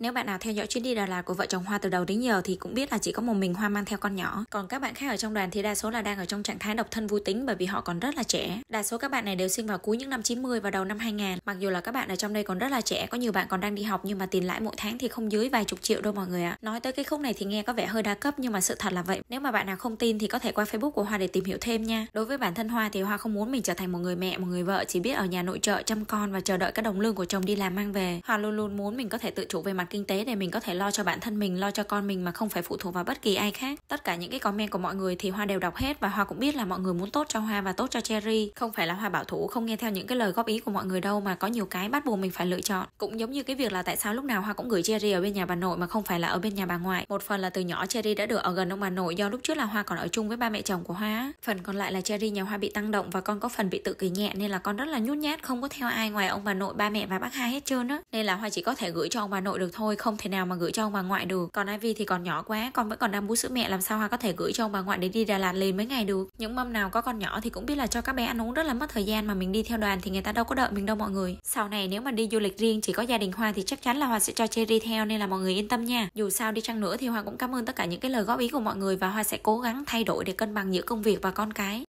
Nếu bạn nào theo dõi chuyến đi Đà Lạt của vợ chồng Hoa từ đầu đến giờ thì cũng biết là chỉ có một mình Hoa mang theo con nhỏ. Còn các bạn khác ở trong đoàn thì đa số là đang ở trong trạng thái độc thân vui tính bởi vì họ còn rất là trẻ. Đa số các bạn này đều sinh vào cuối những năm 90 và đầu năm 2000. Mặc dù là các bạn ở trong đây còn rất là trẻ, có nhiều bạn còn đang đi học nhưng mà tiền lãi mỗi tháng thì không dưới vài chục triệu đâu mọi người ạ. Nói tới cái khung này thì nghe có vẻ hơi đa cấp nhưng mà sự thật là vậy. Nếu mà bạn nào không tin thì có thể qua Facebook của Hoa để tìm hiểu thêm nha. Đối với bản thân Hoa thì Hoa không muốn mình trở thành một người mẹ, một người vợ chỉ biết ở nhà nội trợ chăm con và chờ đợi các đồng lương của chồng đi làm mang về. Hoa luôn luôn muốn mình có thể tự chủ về mặt kinh tế để mình có thể lo cho bản thân mình lo cho con mình mà không phải phụ thuộc vào bất kỳ ai khác tất cả những cái comment của mọi người thì hoa đều đọc hết và hoa cũng biết là mọi người muốn tốt cho hoa và tốt cho cherry không phải là hoa bảo thủ không nghe theo những cái lời góp ý của mọi người đâu mà có nhiều cái bắt buộc mình phải lựa chọn cũng giống như cái việc là tại sao lúc nào hoa cũng gửi cherry ở bên nhà bà nội mà không phải là ở bên nhà bà ngoại một phần là từ nhỏ cherry đã được ở gần ông bà nội do lúc trước là hoa còn ở chung với ba mẹ chồng của hoa phần còn lại là cherry nhà hoa bị tăng động và con có phần bị tự kỷ nhẹ nên là con rất là nhút nhát không có theo ai ngoài ông bà nội ba mẹ và bác hai hết trơn á nên là hoa chỉ có thể gửi cho ông bà nội được thôi thôi không thể nào mà gửi cho ông bà ngoại được còn Ivy thì còn nhỏ quá con vẫn còn đang bú sữa mẹ làm sao Hoa có thể gửi cho ông bà ngoại để đi Đà Lạt liền mấy ngày được những mâm nào có con nhỏ thì cũng biết là cho các bé ăn uống rất là mất thời gian mà mình đi theo đoàn thì người ta đâu có đợi mình đâu mọi người sau này nếu mà đi du lịch riêng chỉ có gia đình Hoa thì chắc chắn là Hoa sẽ cho Cherry theo nên là mọi người yên tâm nha dù sao đi chăng nữa thì Hoa cũng cảm ơn tất cả những cái lời góp ý của mọi người và Hoa sẽ cố gắng thay đổi để cân bằng giữa công việc và con cái